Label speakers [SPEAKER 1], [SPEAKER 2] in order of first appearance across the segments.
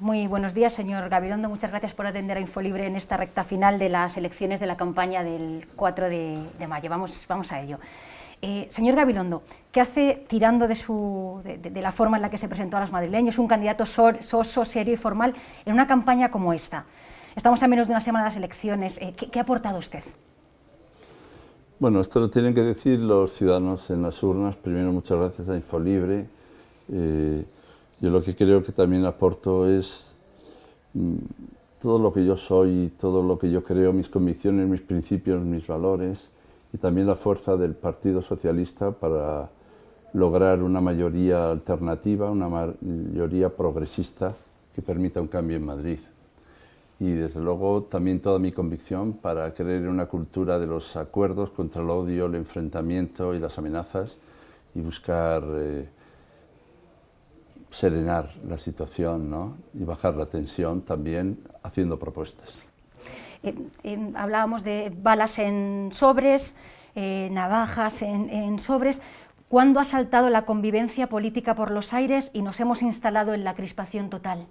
[SPEAKER 1] Muy buenos días, señor Gabilondo. Muchas gracias por atender a Infolibre en esta recta final de las elecciones de la campaña del 4 de, mayo. Vamos, vamos a ello. Eh, señor Gabilondo, ¿qué hace tirando de, su, de, la forma en la que se presentó a los madrileños un candidato soso, serio y formal en una campaña como esta? Estamos a menos de una semana de las elecciones. Eh, ¿qué, ha aportado usted?
[SPEAKER 2] Bueno, esto lo tienen que decir los ciudadanos en las urnas. Primero, muchas gracias a Infolibre. Eh, yo lo que creo que también aporto es mm, todo lo que yo soy, todo lo que yo creo, mis convicciones, mis principios, mis valores y también la fuerza del Partido Socialista para lograr una mayoría alternativa, una mayoría progresista que permita un cambio en Madrid. Y desde luego también toda mi convicción para creer en una cultura de los acuerdos contra el odio, el enfrentamiento y las amenazas y buscar eh, serenar la situación ¿no? y bajar la tensión también haciendo propuestas.
[SPEAKER 1] Eh, eh, hablábamos de balas en sobres, eh, navajas en, en sobres. ¿Cuándo ha saltado la convivencia política por los aires y nos hemos instalado en la crispación total?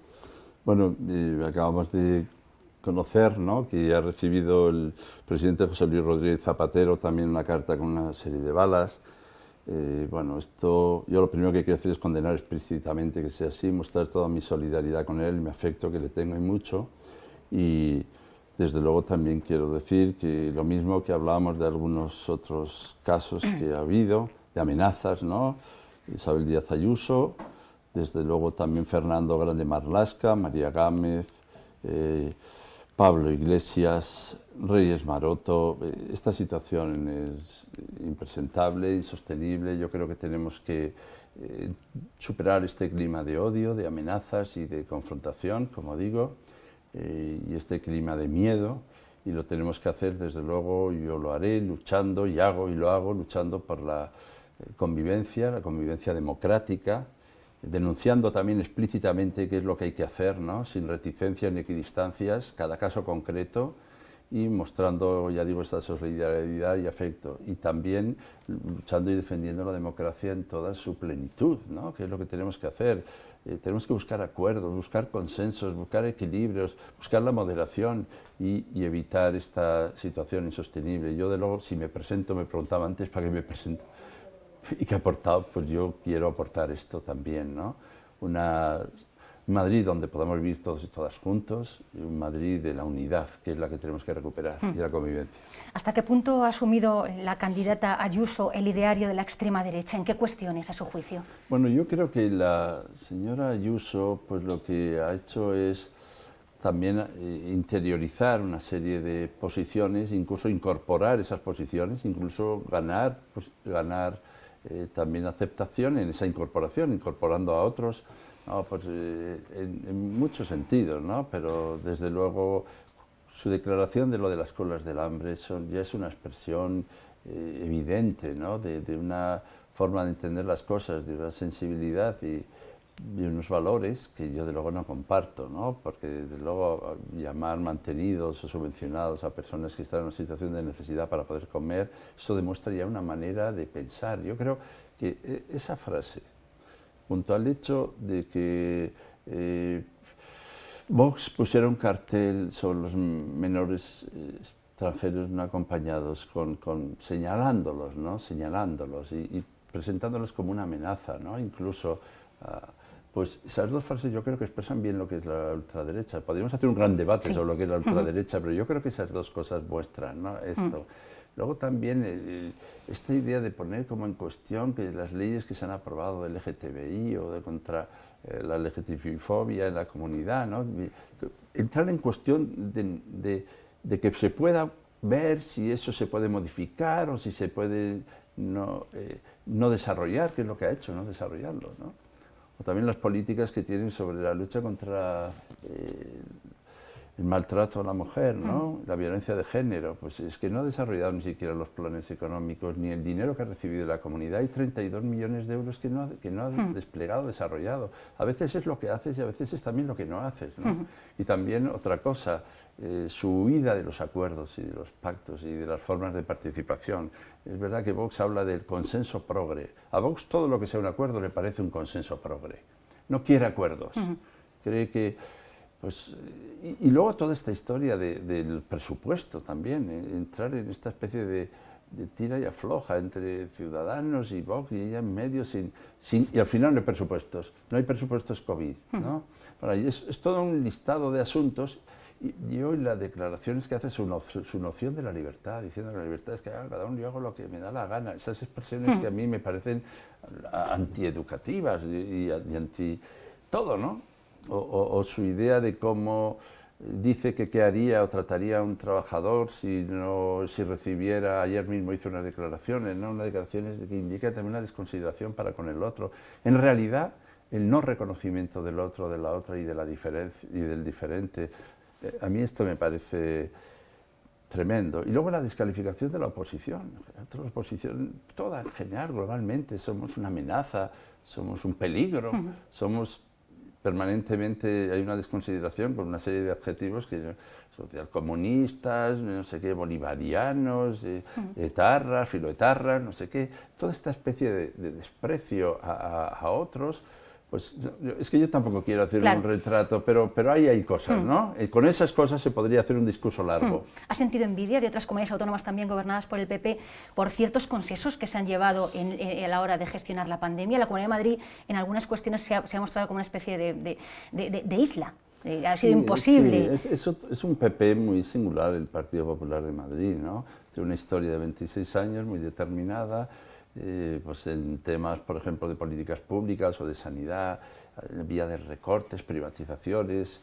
[SPEAKER 2] Bueno, acabamos de conocer, ¿no? que ha recibido el presidente José Luis Rodríguez Zapatero también una carta con una serie de balas. Eh, bueno, esto yo lo primero que quiero hacer es condenar explícitamente que sea así, mostrar toda mi solidaridad con él, mi afecto que le tengo y mucho. Y desde luego también quiero decir que lo mismo que hablábamos de algunos otros casos que ha habido, de amenazas, ¿no? Isabel Díaz Ayuso, desde luego también Fernando Grande Marlasca, María Gámez, eh, Pablo Iglesias, Reyes Maroto, eh, esta situación es eh, impresentable, insostenible. Yo creo que tenemos que eh, superar este clima de odio, de amenazas y de confrontación, como digo, y este clima de miedo. Y lo tenemos que hacer, desde luego, yo lo haré luchando y hago y lo hago luchando por la convivencia, la convivencia democrática, denunciando también explícitamente qué es lo que hay que hacer, sin reticencias ni equidistancias, cada caso concreto y mostrando, ya digo, esta solidaridad y afecto. Y también luchando y defendiendo la democracia en toda su plenitud, ¿no? que es lo que tenemos que hacer. Eh, tenemos que buscar acuerdos, buscar consensos, buscar equilibrios, buscar la moderación y, evitar esta situación insostenible. Yo, de luego, si me presento, me preguntaba antes para qué me presento y qué ha aportado, pues yo quiero aportar esto también, ¿no? Una Madrid donde podamos vivir todos y todas juntos, un Madrid de la unidad, que es la que tenemos que recuperar, hmm. y la convivencia.
[SPEAKER 1] ¿Hasta qué punto ha asumido la candidata Ayuso el ideario de la extrema derecha? ¿En qué cuestiones, a su juicio?
[SPEAKER 2] Bueno, yo creo que la señora Ayuso pues, lo que ha hecho es también eh, interiorizar una serie de posiciones, incluso incorporar esas posiciones, incluso ganar, pues, ganar eh, también aceptación en esa incorporación, incorporando a otros. Pues, eh, en, muchos sentidos, ¿no? Pero desde luego su declaración de lo de las colas del hambre ya es una expresión eh, evidente, ¿no? De, una forma de entender las cosas, de una sensibilidad y, de unos valores que yo de luego no comparto, ¿no? Porque desde luego llamar mantenidos o subvencionados a personas que están en una situación de necesidad para poder comer, eso demuestra ya una manera de pensar. Yo creo que eh, esa frase junto al hecho de que eh, Vox pusiera un cartel sobre los menores eh, extranjeros no acompañados, con, señalándolos, ¿no? señalándolos y, presentándolos como una amenaza, ¿no? incluso. Ah, pues esas dos frases yo creo que expresan bien lo que es la ultraderecha. Podríamos hacer un gran debate sobre lo que es la ultraderecha, pero yo creo que esas dos cosas muestran ¿no? esto. Mm. Luego también eh, eh, esta idea de poner como en cuestión que las leyes que se han aprobado del LGTBI o de contra eh, la lgtbi en la comunidad, ¿no? entrar en cuestión de, que se pueda ver si eso se puede modificar o si se puede no, desarrollar, que es lo que ha hecho, no desarrollarlo. ¿no? O también las políticas que tienen sobre la lucha contra el maltrato a la mujer, ¿no? Mm. la violencia de género, pues es que no ha desarrollado ni siquiera los planes económicos ni el dinero que ha recibido la comunidad. Hay 32 millones de euros que no ha, mm. desplegado, desarrollado. A veces es lo que haces y a veces es también lo que no haces. ¿no? Y también otra cosa, eh, su huida de los acuerdos y de los pactos y de las formas de participación. Es verdad que Vox habla del consenso progre. A Vox todo lo que sea un acuerdo le parece un consenso progre. No quiere acuerdos. Cree que pues, y, luego toda esta historia del presupuesto también, ¿eh? entrar en esta especie de, tira y afloja entre ciudadanos y Vox y ella en medio, sin, sin, y al final no hay presupuestos, no hay presupuestos COVID. ¿no? Y es, todo un listado de asuntos. Y, y hoy las declaraciones que hace su, su, noción de la libertad, diciendo que la libertad es que ah, cada uno yo hago lo que me da la gana, esas expresiones que a mí me parecen antieducativas y, y anti todo, ¿no? o, su idea de cómo dice que qué haría o trataría a un trabajador si no si recibiera ayer mismo hizo una declaración, no unas declaraciones que indica también una desconsideración para con el otro en realidad el no reconocimiento del otro de la otra y de la diferencia y del diferente eh, a mí esto me parece tremendo y luego la descalificación de la oposición la oposición toda en general globalmente somos una amenaza somos un peligro somos permanentemente hay una desconsideración por una serie de adjetivos que socialcomunistas, no sé qué, bolivarianos, eh, etarra, filoetarra, no sé qué, toda esta especie de, desprecio a otros pues es que yo tampoco quiero hacer un retrato, pero, pero ahí hay cosas, hmm. ¿no? Eh, con esas cosas se podría hacer un discurso hmm. largo.
[SPEAKER 1] ¿Ha sentido envidia de otras comunidades autónomas también gobernadas por el PP por ciertos consensos que se han llevado en, eh, eh, a la hora de gestionar la pandemia? La Comunidad de Madrid en algunas cuestiones se ha, mostrado como una especie de, isla ha sido imposible. Sí.
[SPEAKER 2] Es, es, un PP muy singular el Partido Popular de Madrid, ¿no? Tiene una historia de 26 años muy determinada. Eh, pues en temas, por ejemplo, de políticas públicas o de sanidad, eh, vía de recortes, privatizaciones,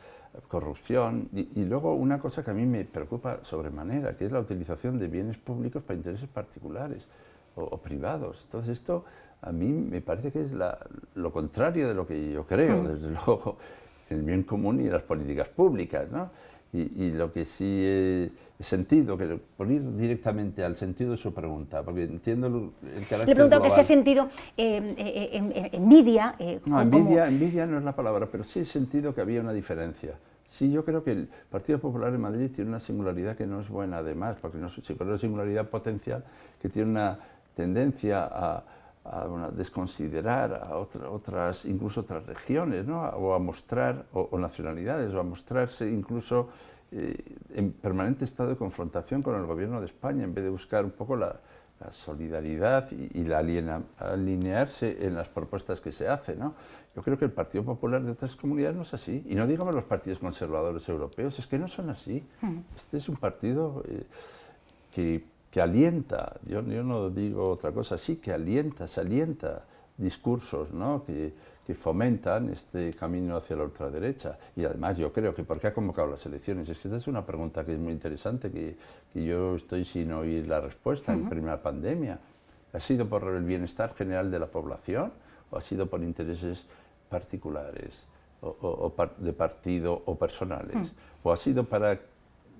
[SPEAKER 2] corrupción. Y, luego una cosa que a mí me preocupa sobremanera, que es la utilización de bienes públicos para intereses particulares o, privados. Entonces esto a mí me parece que es lo contrario de lo que yo creo, mm. desde luego, el bien común y las políticas públicas, ¿no? Y, lo que sí he sentido, que por ir directamente al sentido de su pregunta, porque entiendo el, el carácter. Le que se ha
[SPEAKER 1] sentido envidia. no, envidia,
[SPEAKER 2] envidia no es la palabra, pero sí he sentido que había una diferencia. Sí, yo creo que el Partido Popular en Madrid tiene una singularidad que no es buena, además, porque no es una singularidad potencial, que tiene una tendencia a a desconsiderar a otras, incluso otras regiones, ¿no? o a mostrar, o, nacionalidades, o a mostrarse incluso eh, en permanente estado de confrontación con el gobierno de España, en vez de buscar un poco la, solidaridad y, la alinearse en las propuestas que se hacen. ¿no? Yo creo que el Partido Popular de otras comunidades no es así. Y no digamos los partidos conservadores europeos, es que no son así. Hmm. Este es un partido eh, que que alienta, yo, yo, no digo otra cosa, sí que alienta, se alienta discursos ¿no? que, fomentan este camino hacia la ultraderecha. Y además yo creo que ¿por qué ha convocado las elecciones? Es que esta es una pregunta que es muy interesante, que, yo estoy sin oír la respuesta en primera pandemia. ¿Ha sido por el bienestar general de la población o ha sido por intereses particulares o, de partido o personales? Mm. ¿O ha sido para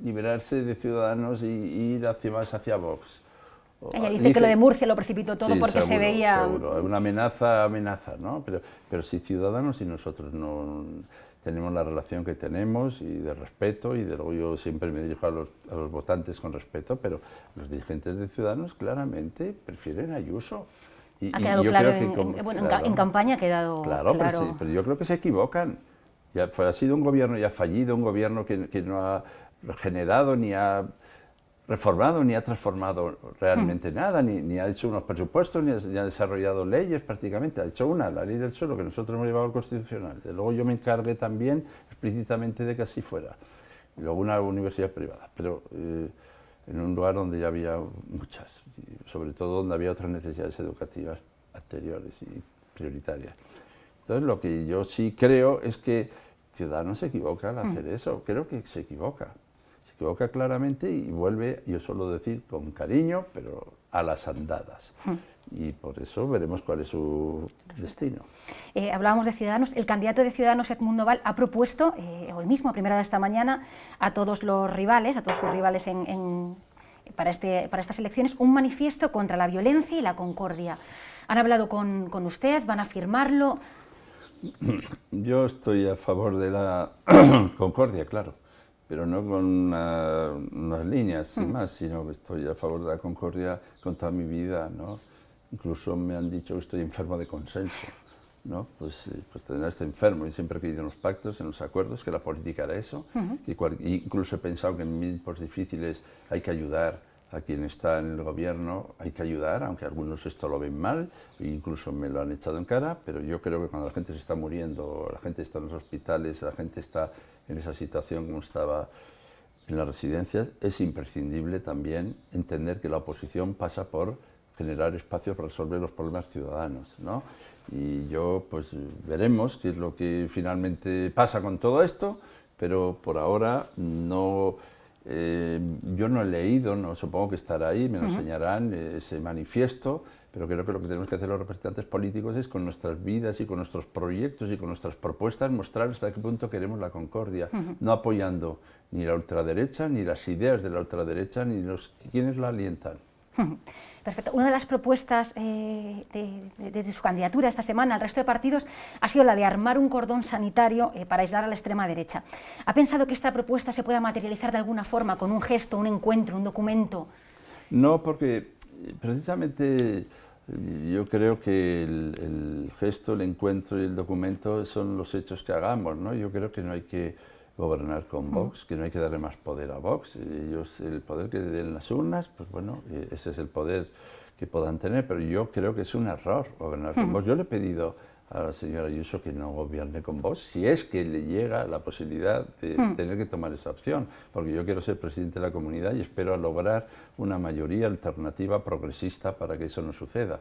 [SPEAKER 2] liberarse de Ciudadanos y, ir hacia más hacia Vox. Ella dice, que lo de Murcia lo
[SPEAKER 1] precipitó todo porque se veía... Seguro.
[SPEAKER 2] Una amenaza, amenaza, ¿no? Pero, pero si Ciudadanos y nosotros no tenemos la relación que tenemos y de respeto y de luego yo siempre me dirijo a los, a los votantes con respeto, pero los dirigentes de Ciudadanos claramente prefieren Ayuso. Y, ha quedado yo claro, creo en, que bueno, en
[SPEAKER 1] campaña ha quedado claro. claro.
[SPEAKER 2] Pero, yo creo que se equivocan. Ya ha sido un gobierno ya fallido, un gobierno que no ha generado, ni ha reformado, ni ha transformado realmente hmm. nada, ni, ni, ha hecho unos presupuestos, ni ha, desarrollado leyes prácticamente. Ha hecho una, la ley del suelo, que nosotros hemos llevado al constitucional. luego yo me encargué también explícitamente de que así fuera. luego una universidad privada, pero eh, en un lugar donde ya había muchas, sobre todo donde había otras necesidades educativas anteriores y prioritarias. Entonces lo que yo sí creo es que Ciudadanos se equivoca al hmm. hacer eso, creo que se equivoca. Toca claramente y vuelve, yo suelo decir, con cariño, pero a las andadas. Hmm. Y por eso veremos cuál es su destino.
[SPEAKER 1] Eh, hablábamos de Ciudadanos. El candidato de Ciudadanos, Edmundo Val, ha propuesto eh, hoy mismo, a primera de esta mañana, a todos los rivales, a todos sus rivales para, este, para estas elecciones, un manifiesto contra la violencia y la concordia. ¿Han hablado con usted? ¿Van a firmarlo?
[SPEAKER 2] Yo estoy a favor de la concordia, claro pero no con unas líneas y mm. más, sino que estoy a favor de la concordia con toda mi vida, ¿no? Incluso me han dicho que estoy enfermo de consenso, ¿no? Pues, eh, pues tendrá este enfermo. y siempre he querido en los pactos, en los acuerdos, que la política era eso. y incluso he pensado que en por difíciles hay que ayudar, a quien está en el gobierno hay que ayudar, aunque algunos esto lo ven mal, e incluso me lo han echado en cara, pero yo creo que cuando la gente se está muriendo, la gente está en los hospitales, la gente está en esa situación como estaba en las residencias, es imprescindible también entender que la oposición pasa por generar espacios para resolver los problemas ciudadanos, ¿no? Y yo, pues veremos qué es lo que finalmente pasa con todo esto, pero por ahora no eh, yo no he leído, no supongo que estará ahí, me enseñarán eh, ese manifiesto, pero creo que lo que tenemos que hacer los representantes políticos es con nuestras vidas y con nuestros proyectos y con nuestras propuestas mostrar hasta qué punto queremos la concordia, no apoyando ni la ultraderecha, ni las ideas de la ultraderecha, ni los quienes la alientan.
[SPEAKER 1] Perfecto. Una de las propuestas eh, de, su candidatura esta semana al resto de partidos ha sido la de armar un cordón sanitario eh, para aislar a la extrema derecha. ¿Ha pensado que esta propuesta se pueda materializar de alguna forma con un gesto, un encuentro, un documento?
[SPEAKER 2] No, porque eh, precisamente yo creo que el, el gesto, el encuentro y el documento son los hechos que hagamos. ¿no? Yo creo que no hay que gobernar con Vox, que no hay que darle más poder a Vox. Ellos, el poder que le den las urnas, pues bueno, ese es el poder que puedan tener, pero yo creo que es un error gobernar con Vox. Yo le he pedido a la señora Ayuso que no gobierne con Vox, si es que le llega la posibilidad de tener que tomar esa opción, porque yo quiero ser presidente de la comunidad y espero lograr una mayoría alternativa progresista para que eso no suceda.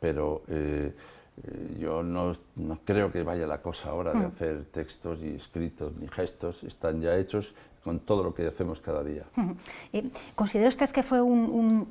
[SPEAKER 2] Pero eh, eh, yo no, no, creo que vaya la cosa ahora de mm. hacer textos y escritos ni gestos, están ya hechos con todo lo que hacemos cada día.
[SPEAKER 1] Eh, ¿Considera usted que fue un,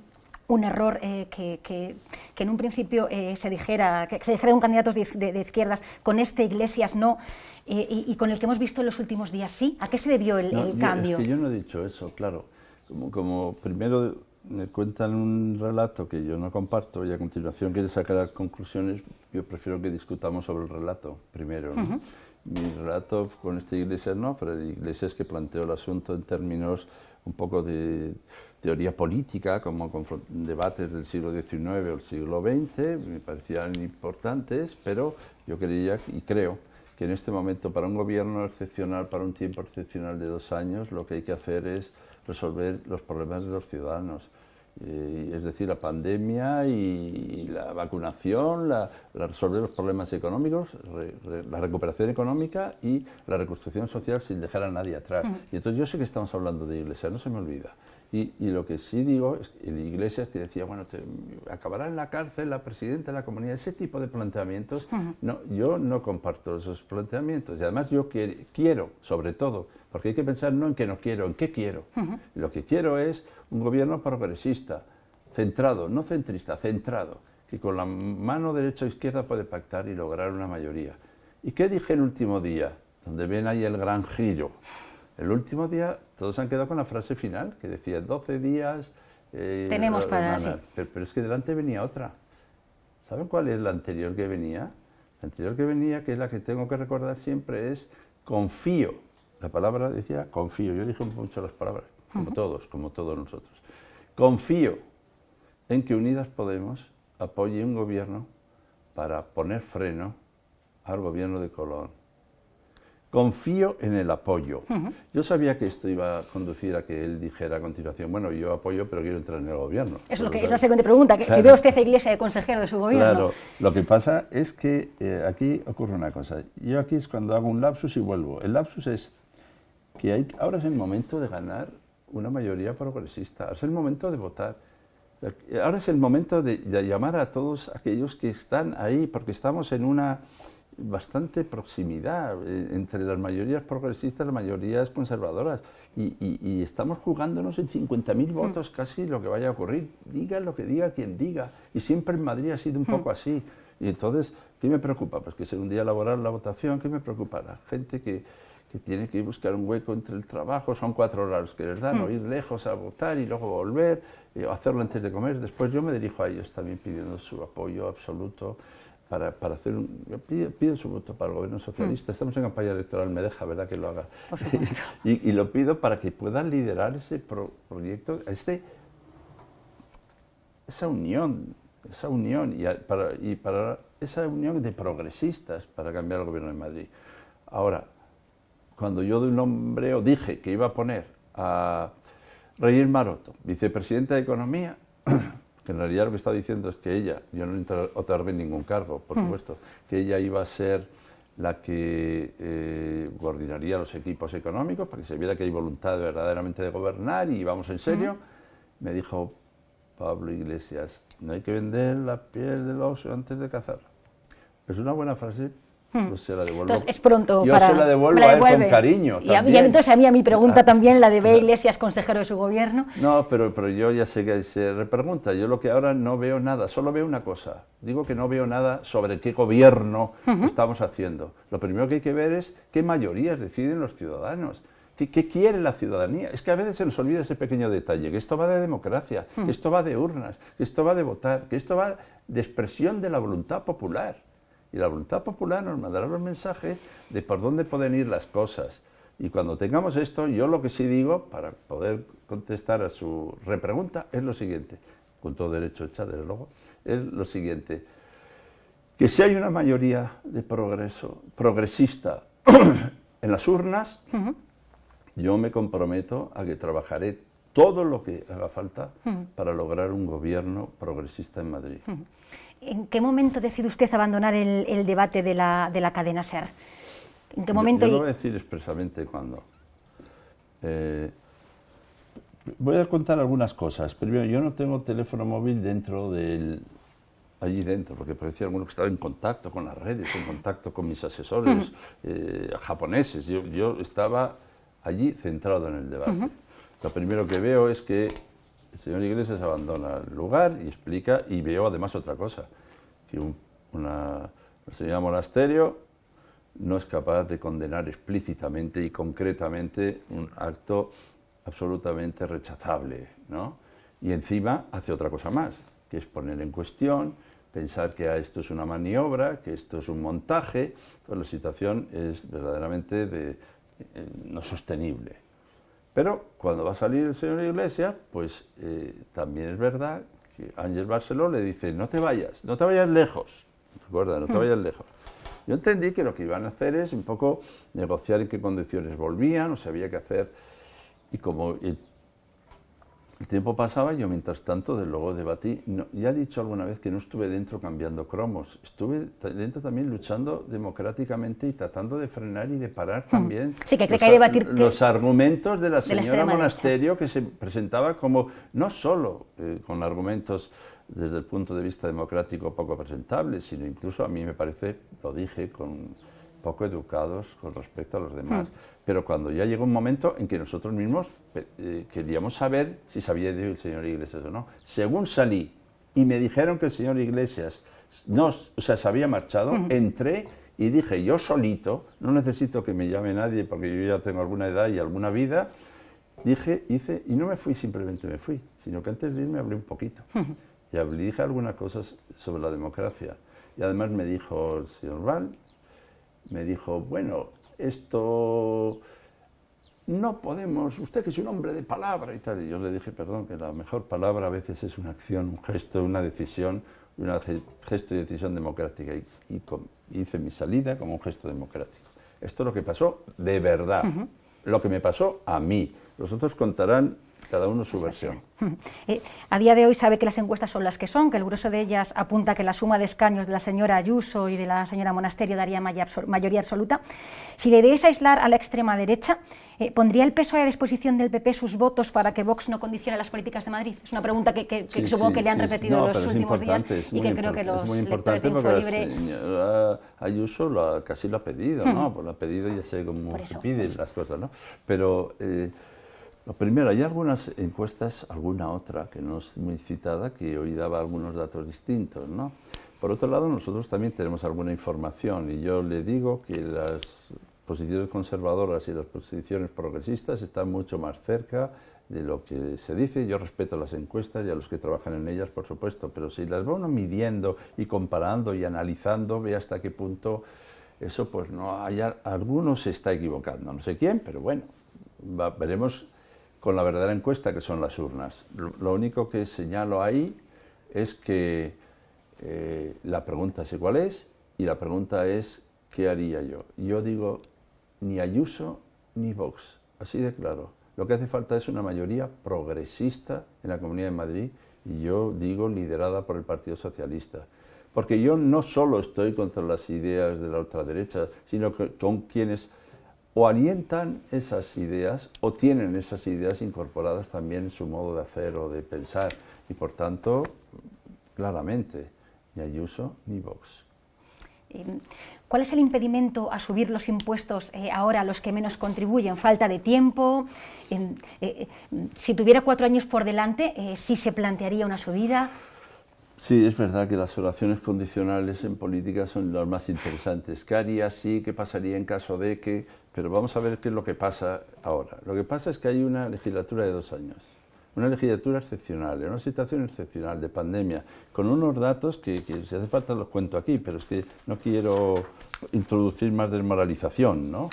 [SPEAKER 1] un, error eh, que, que, que, en un principio se dijera que se dijera de un candidato de, de, izquierdas con este Iglesias no y, y, con el que hemos visto en los últimos días sí? ¿A qué se debió el, cambio? Yo, es que
[SPEAKER 2] yo no he dicho eso, claro. Como, como primero me cuentan un relato que yo no comparto y a continuación quieren sacar conclusiones, yo prefiero que discutamos sobre el relato primero. Mi relato con esta iglesia no, pero Iglesias que planteó el asunto en términos un poco de teoría política, como debates del siglo XIX o el siglo XX, me parecían importantes, pero yo quería y creo que en este momento para un gobierno excepcional, para un tiempo excepcional de dos años, lo que hay que hacer es resolver los problemas de los ciudadanos. Eh, es decir, la pandemia y, la vacunación, la, resolver los problemas económicos, la recuperación económica y la reconstrucción social sin dejar a nadie atrás. Mm. Y entonces yo sé que estamos hablando de Iglesia, no se me olvida. Y, lo que sí digo es que Iglesias que decía, bueno, te, acabará en la cárcel la presidenta de la comunidad, ese tipo de planteamientos, no, yo no comparto esos planteamientos. Y además yo quiero, sobre todo, porque hay que pensar no en qué no quiero, en qué quiero. Lo que quiero es un gobierno progresista, centrado, no centrista, centrado, que con la mano derecha o izquierda puede pactar y lograr una mayoría. ¿Y qué dije el último día? Donde ven ahí el gran giro el último día todos han quedado con la frase final que decía 12 días. Eh, Tenemos para sí. pero, es que delante venía otra. ¿Saben cuál es la anterior que venía? La anterior que venía, que es la que tengo que recordar siempre, es confío. La palabra decía confío. Yo dije mucho las palabras, como todos, como todos nosotros. Confío en que Unidas Podemos apoye un gobierno para poner freno al gobierno de Colón Confío en el apoyo. Yo sabía que esto iba a conducir a que él dijera a continuación, bueno, yo apoyo, pero quiero entrar en el gobierno. Es, lo que, es la segunda pregunta, que si ve
[SPEAKER 1] usted a Iglesia de consejero de su gobierno. Claro,
[SPEAKER 2] lo que pasa es que eh, aquí ocurre una cosa. Yo aquí es cuando hago un lapsus y vuelvo. El lapsus es que hay, ahora es el momento de ganar una mayoría progresista, es el momento de votar. Ahora es el momento de llamar a todos aquellos que están ahí, porque estamos en una bastante proximidad eh, entre las mayorías progresistas y las mayorías conservadoras. Y, estamos jugándonos en 50.000 mm. votos casi lo que vaya a ocurrir. Diga lo que diga quien diga. Y siempre en Madrid ha sido un mm. poco así. Y entonces, ¿qué me preocupa? Pues que sea un día laboral la votación, ¿qué me preocupa? La gente que, que tiene que buscar un hueco entre el trabajo, son cuatro horas que les dan, mm. o ir lejos a votar y luego volver, eh, o hacerlo antes de comer. Después yo me dirijo a ellos también pidiendo su apoyo absoluto para, para hacer un... pido su voto para el gobierno socialista, mm. estamos en campaña electoral, me deja, ¿verdad?, que lo haga. y, lo pido para que puedan liderar ese proyecto, este, esa unión, esa unión, y, para, y para esa unión de progresistas para cambiar el gobierno de Madrid. Ahora, cuando yo de un hombre o dije que iba a poner a Reyes Maroto, vicepresidente de Economía, en realidad lo que está diciendo es que ella, yo no en ningún cargo, por hmm. supuesto, que ella iba a ser la que eh, coordinaría los equipos económicos para que se viera que hay voluntad verdaderamente de gobernar y vamos en serio. Hmm. Me dijo Pablo Iglesias, no hay que vender la piel del oso antes de cazar. Es una buena frase, Hmm. Yo se la devuelvo. es pronto a él con cariño. Y, entonces
[SPEAKER 1] a mí a mi pregunta también, la de si Iglesias, consejero de su gobierno.
[SPEAKER 2] No, pero, pero yo ya sé que se repregunta. Yo lo que ahora no veo nada, solo veo una cosa. Digo que no veo nada sobre qué gobierno estamos haciendo. Lo primero que hay que ver es qué mayorías deciden los ciudadanos. ¿Qué, ¿Qué, quiere la ciudadanía? Es que a veces se nos olvida ese pequeño detalle, que esto va de democracia, hmm. que esto va de urnas, que esto va de votar, que esto va de expresión de la voluntad popular. Y la voluntad popular nos mandará los mensajes de por dónde pueden ir las cosas. Y cuando tengamos esto, yo lo que sí digo, para poder contestar a su repregunta, es lo siguiente, con todo derecho hecha, desde luego, es lo siguiente, que si hay una mayoría de progreso, progresista en las urnas, yo me comprometo a que trabajaré todo lo que haga falta mm. para lograr un gobierno progresista en Madrid.
[SPEAKER 1] Mm. ¿En qué momento decide usted abandonar el, debate de la, de la, cadena SER? ¿En qué momento? Yo, voy
[SPEAKER 2] a decir expresamente cuándo. Eh, voy a contar algunas cosas. Primero, yo no tengo teléfono móvil dentro del, allí dentro, porque parecía alguno que estaba en contacto con las redes, en contacto con mis asesores mm. eh, japoneses. Yo, estaba allí centrado en el debate. Lo primero que veo es que el señor Iglesias abandona el lugar y explica, y veo además otra cosa, que un, una, señora Monasterio no es capaz de condenar explícitamente y concretamente un acto absolutamente rechazable, ¿no? Y encima hace otra cosa más, que es poner en cuestión, pensar que ah, esto es una maniobra, que esto es un montaje, toda la situación es verdaderamente de, eh, no sostenible. Pero cuando va a salir el señor de la Iglesia, pues eh, también es verdad que Ángel Barceló le dice, no te vayas, no te vayas lejos, recuerda, no te hmm. vayas lejos. Yo entendí que lo que iban a hacer es un poco negociar en qué condiciones volvían, o sabía había que hacer, y como el el tiempo pasaba y yo, mientras tanto, de luego debatí. ya he dicho alguna vez que no estuve dentro cambiando cromos, estuve dentro también luchando democráticamente y tratando de frenar y de parar mm. también sí, que los, debatir los argumentos de la señora Monasterio que se presentaba como no solo eh, con argumentos desde el punto de vista democrático poco presentables, sino incluso a mí me parece, lo dije con poco educados con respecto a los demás. Hmm. Pero cuando ya llegó un momento en que nosotros mismos eh, queríamos saber si sabía el señor Iglesias o no. Según salí y me dijeron que el señor Iglesias no, o sea, se había marchado, hmm. entré y dije, yo solito, no necesito que me llame nadie porque yo ya tengo alguna edad y alguna vida, dije, hice, y no me fui, simplemente me fui, sino que antes de irme hablé un poquito. Hmm. y hablé, dije algunas cosas sobre la democracia. Y además me dijo el señor Val, me dijo, bueno, esto no podemos, usted que es un hombre de palabra y tal. Y yo le dije, perdón, que la mejor palabra a veces es una acción, un gesto, una decisión, un gesto y decisión democrática. Y, hice mi salida como un gesto democrático. Esto es lo que pasó de verdad, lo que me pasó a mí. Los otros contarán cada uno su versión.
[SPEAKER 1] Eh, a día de hoy sabe que las encuestas son las que son, que el grueso de ellas apunta que la suma de escaños de la señora Ayuso y de la señora Monasterio daría mayoría absoluta. Si le deis aislar a la extrema derecha, eh, ¿pondría el peso e a disposición del PP sus votos para que Vox no condicione las políticas de Madrid? Es una pregunta que, supongo que le han repetido los últimos días y que creo que los es muy importante porque la
[SPEAKER 2] señora Ayuso lo ha, casi lo ha pedido, hmm. ¿no? Lo ha pedido, ya sé cómo se piden las cosas, ¿no? Pero... Eh, lo primero, hay algunas encuestas, alguna otra que no es muy citada, que hoy daba algunos datos distintos, ¿no? Por otro lado, nosotros también tenemos alguna información y yo le digo que las posiciones conservadoras y las posiciones progresistas están mucho más cerca de lo que se dice. Yo respeto las encuestas y a los que trabajan en ellas, por supuesto, pero si las va uno midiendo y comparando y analizando, ve hasta qué punto eso, pues no hay... algunos se está equivocando, no sé quién, pero bueno, veremos con la verdadera encuesta que son las urnas. Lo único que señalo ahí es que eh, la pregunta es cuál es y la pregunta es ¿qué haría yo? Yo digo ni Ayuso ni Vox, así de claro. Lo que hace falta es una mayoría progresista en la Comunidad de Madrid y yo digo liderada por el Partido Socialista. Porque yo no solo estoy contra las ideas de la ultraderecha, sino que con quienes o alientan esas ideas o tienen esas ideas incorporadas también en su modo de hacer o de pensar. Y por tanto, claramente, ni Ayuso ni Vox.
[SPEAKER 1] Eh, ¿Cuál es el impedimento a subir los impuestos eh, ahora a los que menos contribuyen? ¿Falta de tiempo? Eh, si tuviera cuatro años por delante, ¿sí se plantearía una subida?
[SPEAKER 2] Sí, es verdad que las oraciones condicionales en política son las más interesantes. ¿Qué haría Sí, ¿Qué pasaría en caso de que? Pero vamos a ver qué es lo que pasa ahora. Lo que pasa es que hay una legislatura de dos años, una legislatura excepcional, una situación excepcional de pandemia, con unos datos que, que si hace falta los cuento aquí, pero es que no quiero introducir más desmoralización, ¿no?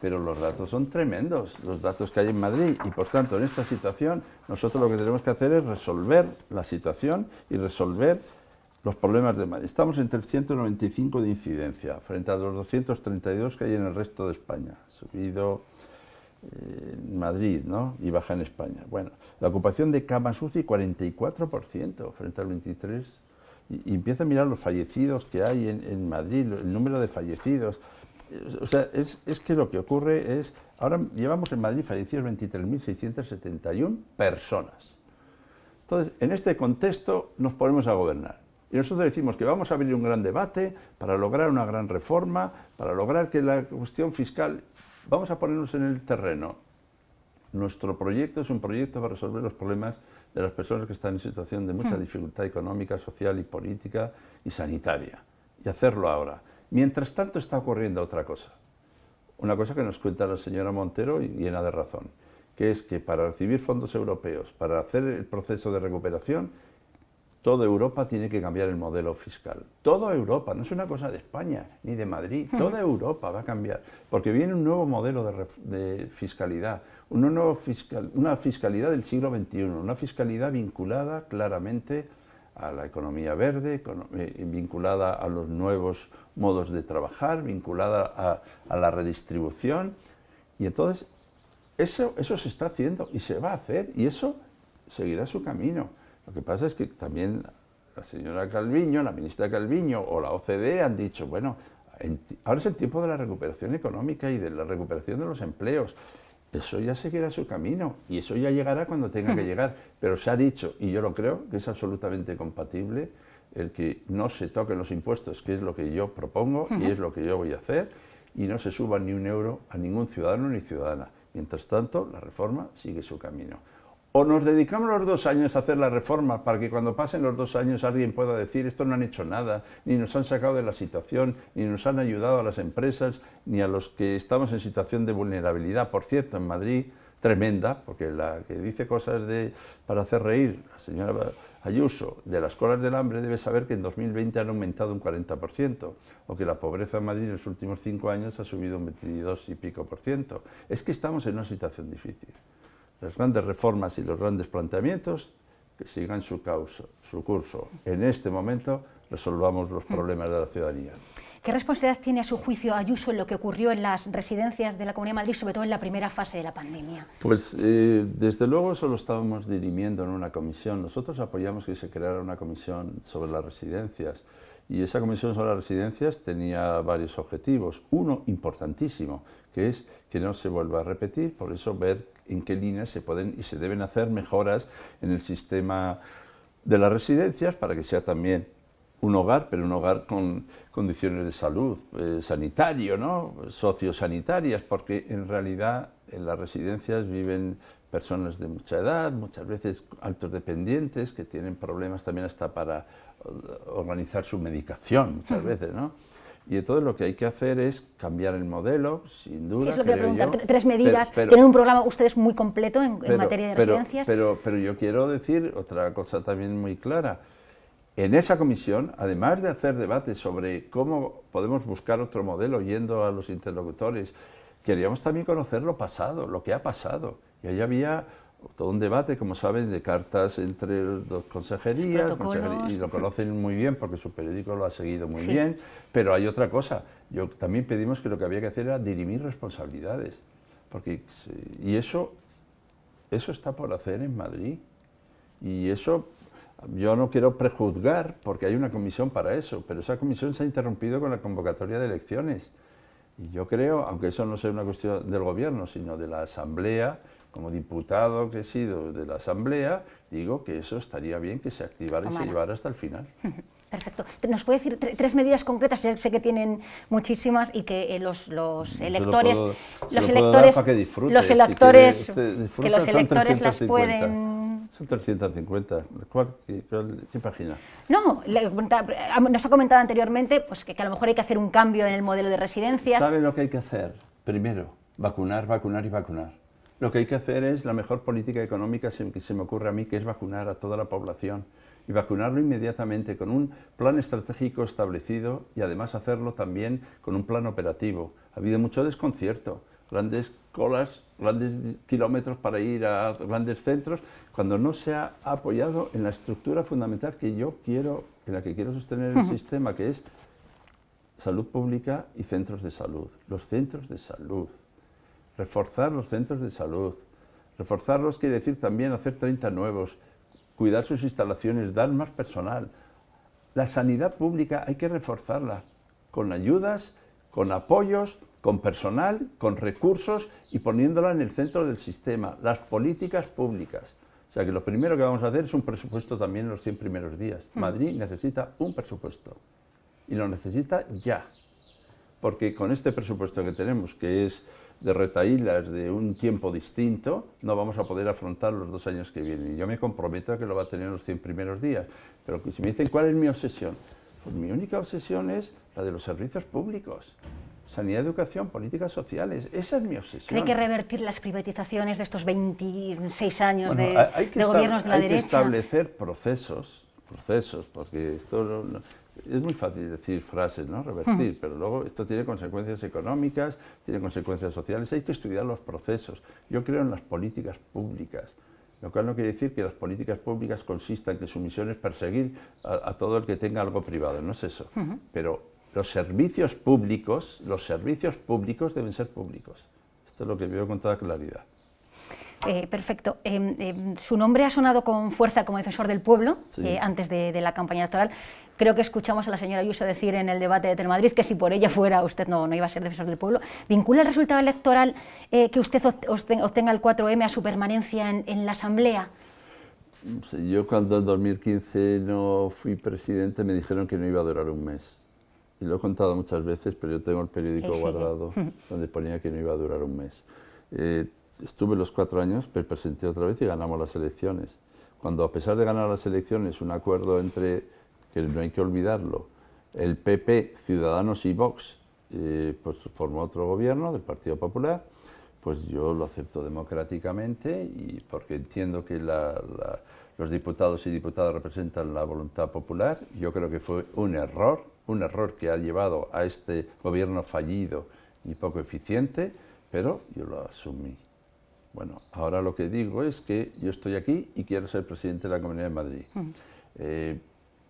[SPEAKER 2] pero los datos son tremendos, los datos que hay en Madrid, y por tanto, en esta situación, nosotros lo que tenemos que hacer es resolver la situación y resolver los problemas de Madrid. Estamos en 395 de incidencia, frente a los 232 que hay en el resto de España, subido eh, en Madrid, ¿no? Y baja en España. Bueno, la ocupación de camas UCI 44%, frente al 23%. Y, empieza a mirar los fallecidos que hay en Madrid, el número de fallecidos o sea, es, es, que lo que ocurre es, ahora llevamos en Madrid fallecidos 23.671 personas. Entonces, en este contexto nos ponemos a gobernar. Y nosotros decimos que vamos a abrir un gran debate para lograr una gran reforma, para lograr que la cuestión fiscal... Vamos a ponernos en el terreno. Nuestro proyecto es un proyecto para resolver los problemas de las personas que están en situación de mucha mm. dificultad económica, social y política y sanitaria. Y hacerlo ahora. Mientras tanto está ocurriendo otra cosa. Una cosa que nos cuenta la señora Montero y llena de razón, que es que para recibir fondos europeos, para hacer el proceso de recuperación, toda Europa tiene que cambiar el modelo fiscal. Toda Europa, no es una cosa de España ni de Madrid, toda Europa va a cambiar, porque viene un nuevo modelo de, fiscalidad, una fiscalidad del siglo XXI, una fiscalidad vinculada claramente a la economía verde, eh, vinculada a los nuevos modos de trabajar, vinculada a, la redistribución. Y entonces eso, eso se está haciendo y se va a hacer y eso seguirá su camino. Lo que pasa es que también la señora Calviño, la ministra Calviño o la OCDE han dicho, bueno, ahora es el tiempo de la recuperación económica y de la recuperación de los empleos eso ya seguirá su camino y eso ya llegará cuando tenga que hmm. llegar. Pero se ha dicho, y yo lo creo, que es absolutamente compatible el que no se toquen los impuestos, que es lo que yo propongo y es lo que yo voy a hacer, y no se suba ni un euro a ningún ciudadano ni ciudadana. Mientras tanto, la reforma sigue su camino. O nos dedicamos los dos años a hacer la reforma para que cuando pasen los dos años alguien pueda decir esto no han hecho nada, ni nos han sacado de la situación, ni nos han ayudado a las empresas, ni a los que estamos en situación de vulnerabilidad. Por cierto, en Madrid, tremenda, porque la que dice cosas de, para hacer reír, la señora Ayuso, de las colas del hambre, debe saber que en 2020 han aumentado un 40%, o que la pobreza en Madrid en los últimos cinco años ha subido un 22 y pico por ciento. Es que estamos en una situación difícil las grandes reformas y los grandes planteamientos que sigan su, causa, su curso. En este momento resolvamos los problemas de la ciudadanía.
[SPEAKER 1] ¿Qué responsabilidad tiene a su juicio Ayuso en lo que ocurrió en las residencias de la Comunidad de Madrid, sobre todo en la primera fase de la pandemia?
[SPEAKER 2] Pues eh, desde luego eso lo estábamos dirimiendo en una comisión. Nosotros apoyamos que se creara una comisión sobre las residencias y esa comisión sobre las residencias tenía varios objetivos. Uno importantísimo, que es que no se vuelva a repetir, por eso ver en qué líneas se pueden y se deben hacer mejoras en el sistema de las residencias para que sea también un hogar, pero un hogar con condiciones de salud, eh, sanitario, ¿no? sociosanitarias, porque en realidad en las residencias viven personas de mucha edad, muchas veces altos dependientes que tienen problemas también hasta para uh, organizar su medicación, muchas veces, ¿no? Y entonces lo que hay que hacer es cambiar el modelo, sin duda. es lo que Tres medidas. Tienen un
[SPEAKER 1] programa ustedes muy completo en, materia de residencias.
[SPEAKER 2] Pero, pero yo quiero decir otra cosa también muy clara. En esa comisión, además de hacer debates sobre cómo podemos buscar otro modelo yendo a los interlocutores queríamos también conocer lo pasado, lo que ha pasado. Y ahí había todo un debate, como saben, de cartas entre dos consejerías, y lo conocen muy bien porque su periódico lo ha seguido muy bien, pero hay otra cosa. Yo también pedimos que lo que había que hacer era dirimir responsabilidades, porque y eso eso está por hacer en Madrid y eso yo no quiero prejuzgar porque hay una comisión para eso, pero esa comisión se ha interrumpido con la convocatoria de elecciones yo creo, aunque eso no sea una cuestión del gobierno, sino de la Asamblea, como diputado que he sido de la Asamblea, digo que eso estaría bien que se activara y se llevara hasta el final.
[SPEAKER 1] Perfecto. ¿Nos puede decir tres medidas concretas? Sé que tienen muchísimas y que eh, los, los, electores... los electores, para que los electores, que los electores las pueden
[SPEAKER 2] son 350. qué, página?
[SPEAKER 1] No, nos ha comentado anteriormente pues, que, a lo mejor hay que hacer un cambio en el modelo de residencias. ¿Sabe
[SPEAKER 2] lo que hay que hacer? Primero, vacunar, vacunar y vacunar. Lo que hay que hacer es la mejor política económica que se me ocurre a mí, que es vacunar a toda la población y vacunarlo inmediatamente con un plan estratégico establecido y además hacerlo también con un plan operativo. Ha habido mucho desconcierto grandes colas, grandes kilómetros para ir a grandes centros, cuando no se ha apoyado en la estructura fundamental que yo quiero, en la que quiero sostener el sistema, que es salud pública y centros de salud. Los centros de salud, reforzar los centros de salud. Reforzarlos quiere decir también hacer 30 nuevos, cuidar sus instalaciones, dar más personal. La sanidad pública hay que reforzarla con ayudas, con apoyos, con personal, con recursos y poniéndola en el centro del sistema, las políticas públicas. O sea que lo primero que vamos a hacer es un presupuesto también en los 100 primeros días. Hmm. Madrid necesita un presupuesto y lo necesita ya. Porque con este presupuesto que tenemos, que es de retaílas de un tiempo distinto, no vamos a poder afrontar los dos años que vienen. Y yo me comprometo a que lo va a tener en los 100 primeros días. Pero si me dicen cuál es mi obsesión, pues mi única obsesión es la de los servicios públicos. Sanidad, educación, políticas sociales. Esa es mi obsesión. Hay que
[SPEAKER 1] revertir las privatizaciones de estos 26 años de, gobiernos de la derecha. Hay que
[SPEAKER 2] establecer procesos, procesos, porque esto es muy fácil decir frases, ¿no? Revertir, hmm. pero luego esto tiene consecuencias económicas, tiene consecuencias sociales. Hay que estudiar los procesos. Yo creo en las políticas públicas lo cual no quiere decir que las políticas públicas consistan en que su misión es perseguir a, todo el que tenga algo privado, no es eso. Hmm. Pero los servicios públicos, los servicios públicos deben ser públicos. Esto es lo que veo con toda claridad.
[SPEAKER 1] Eh, perfecto. Eh, eh, su nombre ha sonado con fuerza como defensor del pueblo antes de, la campaña electoral. Creo que escuchamos a la señora Ayuso decir en el debate de Telemadrid que si por ella fuera usted no, iba a ser defensor del pueblo. ¿Vincula el resultado electoral que usted obtenga el 4M a su permanencia en, en la Asamblea?
[SPEAKER 2] Yo cuando en 2015 no fui presidente me dijeron que no iba a durar un mes y lo he contado muchas veces, pero yo tengo el periódico guardado donde ponía que no iba a durar un mes. Eh, estuve los cuatro años, pero presenté otra vez y ganamos las elecciones. Cuando a pesar de ganar las elecciones, un acuerdo entre, que no hay que olvidarlo, el PP, Ciudadanos y Vox, eh, pues formó otro gobierno del Partido Popular, pues yo lo acepto democráticamente y porque entiendo que los diputados y diputadas representan la voluntad popular, yo creo que fue un error un error que ha llevado a este gobierno fallido y poco eficiente, pero yo lo asumí. Bueno, ahora lo que digo es que yo estoy aquí y quiero ser presidente de la Comunidad de Madrid. Mm. Eh,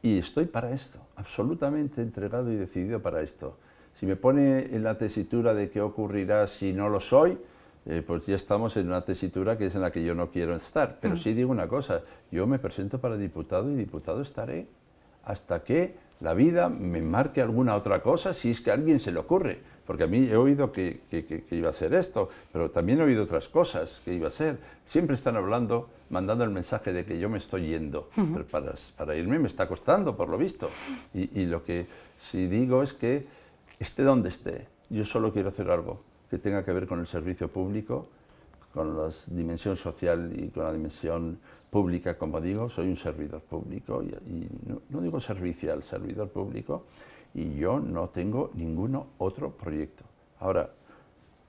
[SPEAKER 2] y estoy para esto, absolutamente entregado y decidido para esto. Si me pone en la tesitura de qué ocurrirá si no lo soy, eh, pues ya estamos en una tesitura que es en la que yo no quiero estar. Pero mm. sí digo una cosa, yo me presento para diputado y diputado estaré hasta que la vida me marque alguna otra cosa si es que a alguien se le ocurre. Porque a mí he oído que, iba a ser esto, pero también he oído otras cosas que iba a ser. Siempre están hablando, mandando el mensaje de que yo me estoy yendo. pero para, irme me está costando, por lo visto. Y, lo que sí si digo es que esté donde esté, yo solo quiero hacer algo que tenga que ver con el servicio público, con la dimensión social y con la dimensión pública, como digo, soy un servidor público, y, no, no, digo servicial, servidor público, y yo no tengo ninguno otro proyecto. Ahora,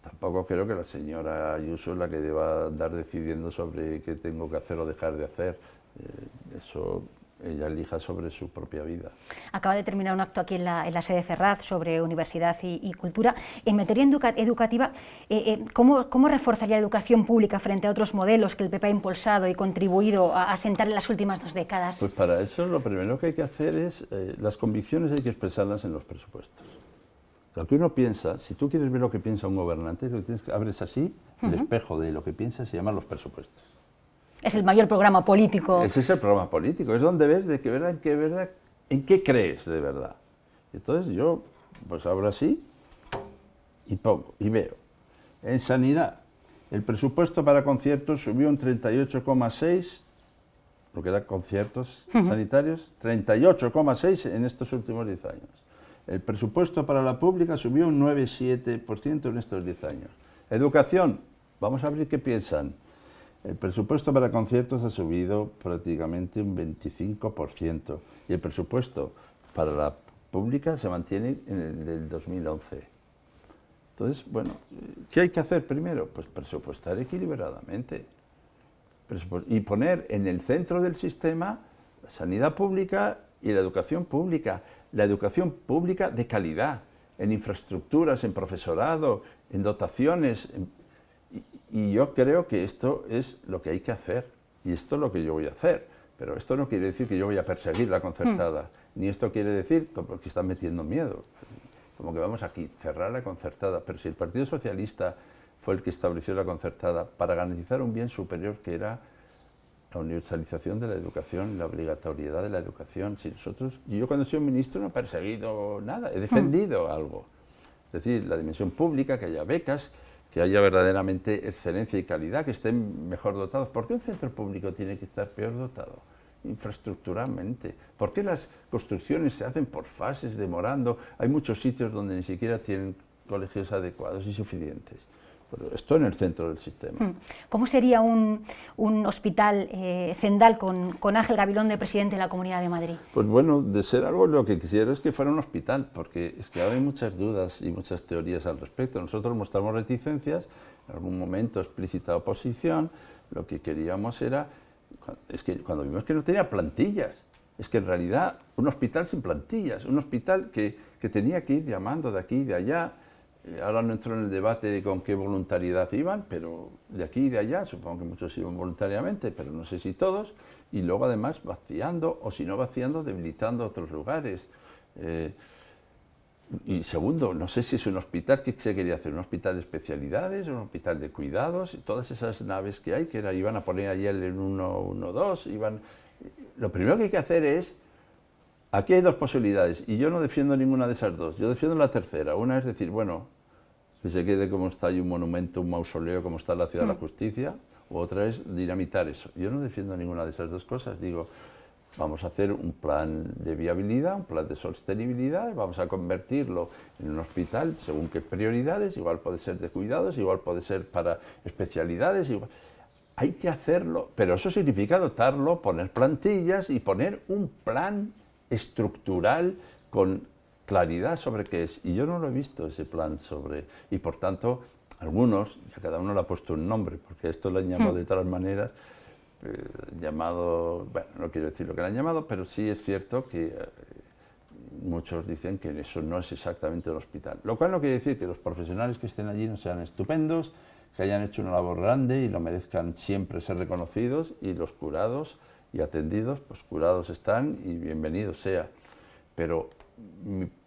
[SPEAKER 2] tampoco creo que la señora Ayuso es la que deba andar decidiendo sobre qué tengo que hacer o dejar de hacer. Eh, eso ella elija sobre su propia vida.
[SPEAKER 1] Acaba de terminar un acto aquí en la, sede Ferraz sobre universidad y, cultura. En materia educativa, eh, eh, ¿cómo, reforzaría la educación pública frente a otros modelos que el PP ha impulsado y contribuido a, asentar sentar en las últimas dos décadas?
[SPEAKER 2] Pues para eso lo primero que hay que hacer es, eh, las convicciones hay que expresarlas en los presupuestos. Lo que uno piensa, si tú quieres ver lo que piensa un gobernante, lo que tienes, abres así el espejo de lo que piensa se llaman los presupuestos.
[SPEAKER 1] Es el mayor programa político. Ese
[SPEAKER 2] es el programa político, es donde ves de verdad, en qué verdad, en qué crees de verdad. Entonces yo, pues ahora así y pongo, y veo. En sanidad, el presupuesto para conciertos subió un 38,6, lo que da conciertos sanitarios, 38,6 en estos últimos 10 años. El presupuesto para la pública subió un 9,7% en estos 10 años. Educación, vamos a ver qué piensan. El presupuesto para conciertos ha subido prácticamente un 25% y el presupuesto para la pública se mantiene en el del 2011. Entonces, bueno, ¿qué hay que hacer primero? Pues presupuestar equilibradamente y poner en el centro del sistema la sanidad pública y la educación pública, la educación pública de calidad, en infraestructuras, en profesorado, en dotaciones, y yo creo que esto es lo que hay que hacer y esto es lo que yo voy a hacer. Pero esto no quiere decir que yo voy a perseguir la concertada, hmm. ni esto quiere decir que están metiendo miedo. Como que vamos aquí, cerrar la concertada. Pero si el Partido Socialista fue el que estableció la concertada para garantizar un bien superior que era la universalización de la educación, la obligatoriedad de la educación. Si nosotros, yo cuando soy ministro no he perseguido nada, he defendido hmm. algo. Es decir, la dimensión pública, que haya becas, que haya verdaderamente excelencia y calidad, que estén mejor dotados. ¿Por qué un centro público tiene que estar peor dotado? infraestructuralmente. ¿Por qué las construcciones se hacen por fases, demorando? Hay muchos sitios donde ni siquiera tienen colegios adecuados y suficientes esto en el centro del sistema.
[SPEAKER 1] Hmm. ¿Cómo sería un, un hospital eh, Zendal con, Ángel Gabilón de presidente de la Comunidad de Madrid?
[SPEAKER 2] Pues bueno, de ser algo lo que quisiera es que fuera un hospital, porque es que ahora hay muchas dudas y muchas teorías al respecto. Nosotros mostramos reticencias, en algún momento explícita oposición, lo que queríamos era, es que cuando vimos que no tenía plantillas, es que en realidad un hospital sin plantillas, un hospital que, que tenía que ir llamando de aquí y de allá, Ahora no entro en el debate de con qué voluntariedad iban, pero de aquí y de allá, supongo que muchos iban voluntariamente, pero no sé si todos, y luego además vaciando, o si no vaciando, debilitando otros lugares. Eh, y segundo, no sé si es un hospital, que se quería hacer? ¿Un hospital de especialidades? ¿Un hospital de cuidados? Todas esas naves que hay, que era, iban a poner allí el 112, iban... Lo primero que hay que hacer es Aquí hay dos posibilidades y yo no defiendo ninguna de esas dos. Yo defiendo la tercera. Una es decir, bueno, que se quede como está, ahí un monumento, un mausoleo como está la Ciudad de la mm. Justicia, otra es dinamitar eso. Yo no defiendo ninguna de esas dos cosas. Digo, vamos a hacer un plan de viabilidad, un plan de sostenibilidad, vamos a convertirlo en un hospital según qué prioridades, igual puede ser de cuidados, igual puede ser para especialidades, igual... Hay que hacerlo, pero eso significa dotarlo, poner plantillas y poner un plan estructural con claridad sobre qué es. Y yo no lo he visto ese plan sobre. Y por tanto, algunos, ya cada uno le ha puesto un nombre, porque esto lo han hmm. llamado de todas maneras, eh, llamado, bueno, no quiero decir lo que le han llamado, pero sí es cierto que eh, muchos dicen que eso no es exactamente el hospital. Lo cual no quiere decir que los profesionales que estén allí no sean estupendos, que hayan hecho una labor grande y lo merezcan siempre ser reconocidos y los curados y atendidos, pues curados están y bienvenidos sea. Pero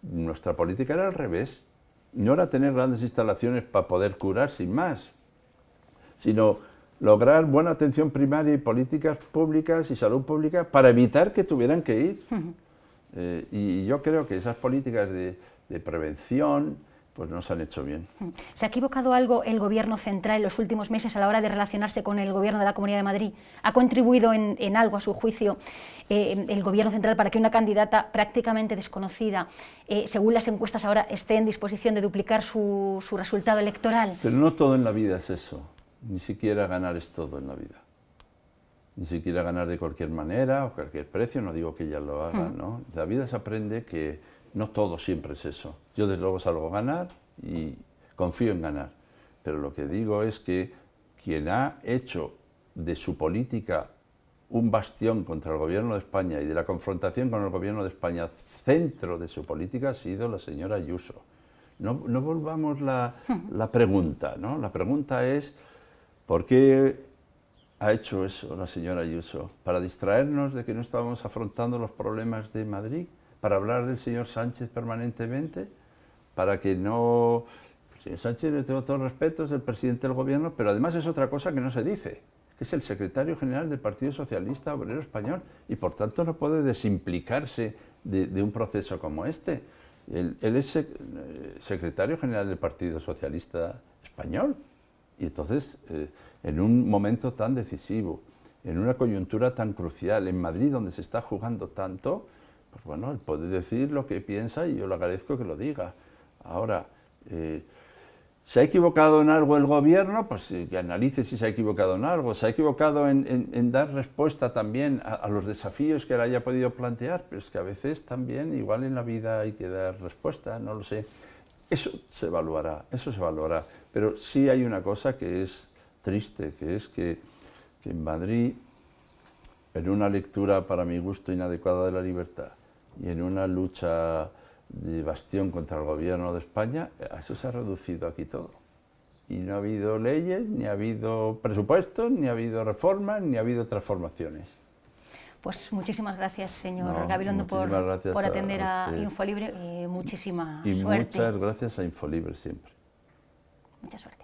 [SPEAKER 2] nuestra política era al revés, no era tener grandes instalaciones para poder curar sin más, sino lograr buena atención primaria y políticas públicas y salud pública para evitar que tuvieran que ir. Eh, y yo creo que esas políticas de prevención, pues no se han hecho bien.
[SPEAKER 1] Mm. ¿Se ha equivocado algo el Gobierno central en los últimos meses a la hora de relacionarse con el Gobierno de la Comunidad de Madrid? ¿Ha contribuido en, algo, a su juicio, eh, el Gobierno central para que una candidata prácticamente desconocida, eh, según las encuestas ahora, esté en disposición de duplicar su, resultado electoral?
[SPEAKER 2] Pero no todo en la vida es eso. Ni siquiera ganar es todo en la vida ni siquiera ganar de cualquier manera o cualquier precio, no digo que ya lo haga, mm. ¿no? La vida se aprende que no todo siempre es eso. Yo desde luego salgo a ganar y confío en ganar. Pero lo que digo es que quien ha hecho de su política un bastión contra el gobierno de España y de la confrontación con el gobierno de España, centro de su política ha sido la señora Ayuso. No, volvamos la, hmm. la, pregunta, ¿no? La pregunta es, ¿por qué ha hecho eso la señora Ayuso? ¿Para distraernos de que no estábamos afrontando los problemas de Madrid? para hablar del señor Sánchez permanentemente, para que no... señor Sánchez, le tengo todo respeto... respetos, es el presidente del gobierno, pero además es otra cosa que no se dice, que es el secretario general del Partido Socialista Obrero Español, y por tanto no puede desimplicarse de, un proceso como este. Él, es eh, secretario general del Partido Socialista Español, y entonces, eh, en un momento tan decisivo, en una coyuntura tan crucial, en Madrid donde se está jugando tanto, pues bueno, él puede decir lo que piensa y yo le agradezco que lo diga. Ahora, eh, ¿se ha equivocado en algo el gobierno? Pues que analice si se ha equivocado en algo. ¿Se ha equivocado en, dar respuesta también a, los desafíos que él haya podido plantear? Pero es que a veces también, igual en la vida hay que dar respuesta, no lo sé. Eso se evaluará, eso se evaluará. Pero sí hay una cosa que es triste, que es que en Madrid, en una lectura para mi gusto inadecuada de la libertad, y en una lucha de bastión contra el gobierno de España, eso se ha reducido aquí todo. Y no ha habido leyes, ni ha habido presupuestos, ni ha habido reformas, ni ha habido transformaciones.
[SPEAKER 1] Pues muchísimas gracias, señor no, por, atender a, Infolibre. Eh, muchísima suerte. Y muchas
[SPEAKER 2] gracias a Infolibre siempre. Mucha suerte.